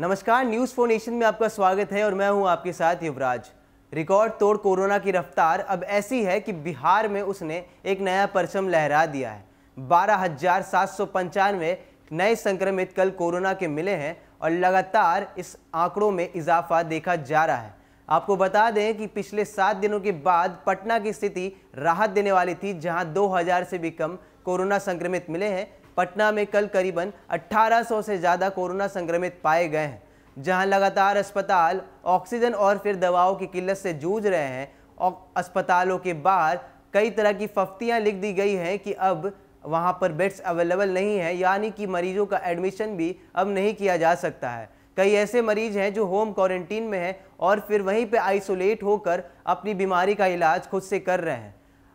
नमस्कार news for nation में आपका स्वागत है और मैं हूं आपके साथ युवराज रिकॉर्ड तोड़ कोरोना की रफ्तार अब ऐसी है कि बिहार में उसने एक नया परचम लहरा दिया है बारह हजार सात सौ पंचानवे नए संक्रमित कल कोरोना के मिले हैं और लगातार इस आंकड़ों में इजाफा देखा जा रहा है आपको बता दें कि पिछले सात दिनों के बाद पटना की स्थिति राहत देने वाली थी जहां 2000 से भी कम कोरोना संक्रमित मिले हैं पटना में कल करीबन 1800 से ज़्यादा कोरोना संक्रमित पाए गए हैं जहां लगातार अस्पताल ऑक्सीजन और फिर दवाओं की किल्लत से जूझ रहे हैं और अस्पतालों के बाहर कई तरह की फफ्तियाँ लिख दी गई हैं कि अब वहाँ पर बेड्स अवेलेबल नहीं है यानी कि मरीजों का एडमिशन भी अब नहीं किया जा सकता है कई ऐसे मरीज हैं जो होम क्वारंटीन में हैं और फिर वहीं पे आइसोलेट होकर अपनी बीमारी का इलाज खुद से कर रहे हैं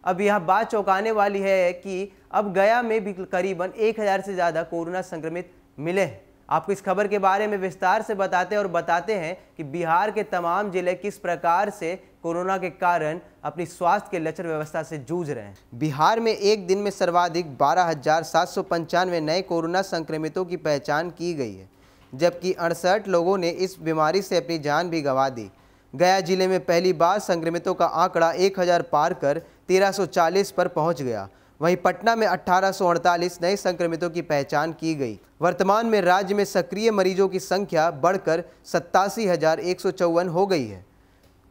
अब यह बात चौंकाने वाली है कि अब गया में भी करीबन 1000 से ज़्यादा कोरोना संक्रमित मिले हैं आपको इस खबर के बारे में विस्तार से बताते हैं और बताते हैं कि बिहार के तमाम जिले किस प्रकार से कोरोना के कारण अपनी स्वास्थ्य के लचर व्यवस्था से जूझ रहे हैं बिहार में एक दिन में सर्वाधिक बारह नए कोरोना संक्रमितों की पहचान की गई है जबकि अड़सठ लोगों ने इस बीमारी से अपनी जान भी गंवा दी गया जिले में पहली बार संक्रमितों का आंकड़ा 1000 पार कर 1340 पर पहुंच गया वहीं पटना में अठारह नए संक्रमितों की पहचान की गई वर्तमान में राज्य में सक्रिय मरीजों की संख्या बढ़कर सत्तासी हो गई है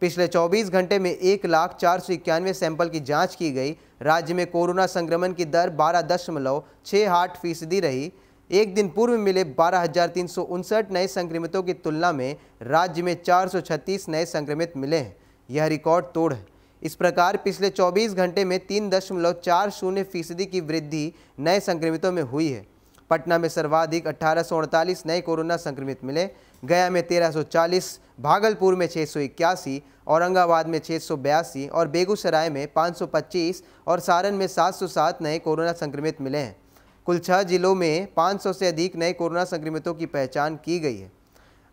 पिछले 24 घंटे में एक लाख चार सौ इक्यानवे सैंपल की जांच की गई राज्य में कोरोना संक्रमण की दर बारह दशमलव छः आठ फीसदी रही एक दिन पूर्व मिले बारह नए संक्रमितों की तुलना में राज्य में 436 नए संक्रमित मिले हैं यह रिकॉर्ड तोड़ है इस प्रकार पिछले 24 घंटे में तीन दशमलव चार शून्य फीसदी की वृद्धि नए संक्रमितों में हुई है पटना में सर्वाधिक अठारह नए कोरोना संक्रमित मिले गया में 1340, भागलपुर में छः औरंगाबाद में छः और बेगूसराय में 525 और सारण में 707 नए कोरोना संक्रमित मिले हैं कुल छः जिलों में 500 से अधिक नए कोरोना संक्रमितों की पहचान की गई है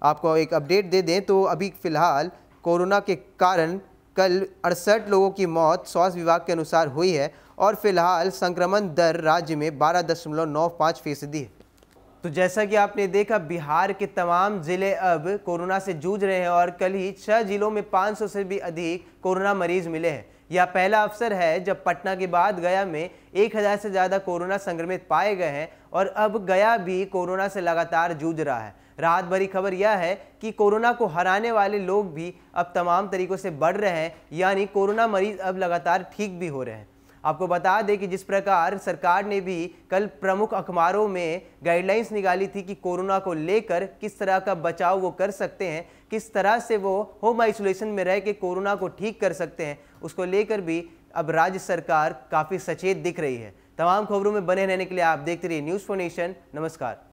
आपको एक अपडेट दे दें तो अभी फ़िलहाल कोरोना के कारण कल अड़सठ लोगों की मौत स्वास्थ्य विभाग के अनुसार हुई है और फिलहाल संक्रमण दर राज्य में बारह दशमलव नौ पाँच फीसदी है तो जैसा कि आपने देखा बिहार के तमाम ज़िले अब कोरोना से जूझ रहे हैं और कल ही छः जिलों में 500 से भी अधिक कोरोना मरीज मिले हैं यह पहला अवसर है जब पटना के बाद गया में 1000 से ज़्यादा कोरोना संक्रमित पाए गए हैं और अब गया भी कोरोना से लगातार जूझ रहा है राहत भरी खबर यह है कि कोरोना को हराने वाले लोग भी अब तमाम तरीक़ों से बढ़ रहे हैं यानी कोरोना मरीज अब लगातार ठीक भी हो रहे हैं आपको बता दें कि जिस प्रकार सरकार ने भी कल प्रमुख अखबारों में गाइडलाइंस निकाली थी कि कोरोना को लेकर किस तरह का बचाव वो कर सकते हैं किस तरह से वो होम आइसोलेशन में रह के कोरोना को ठीक कर सकते हैं उसको लेकर भी अब राज्य सरकार काफ़ी सचेत दिख रही है तमाम खबरों में बने रहने के लिए आप देखते रहिए न्यूज़ फोनेशन नमस्कार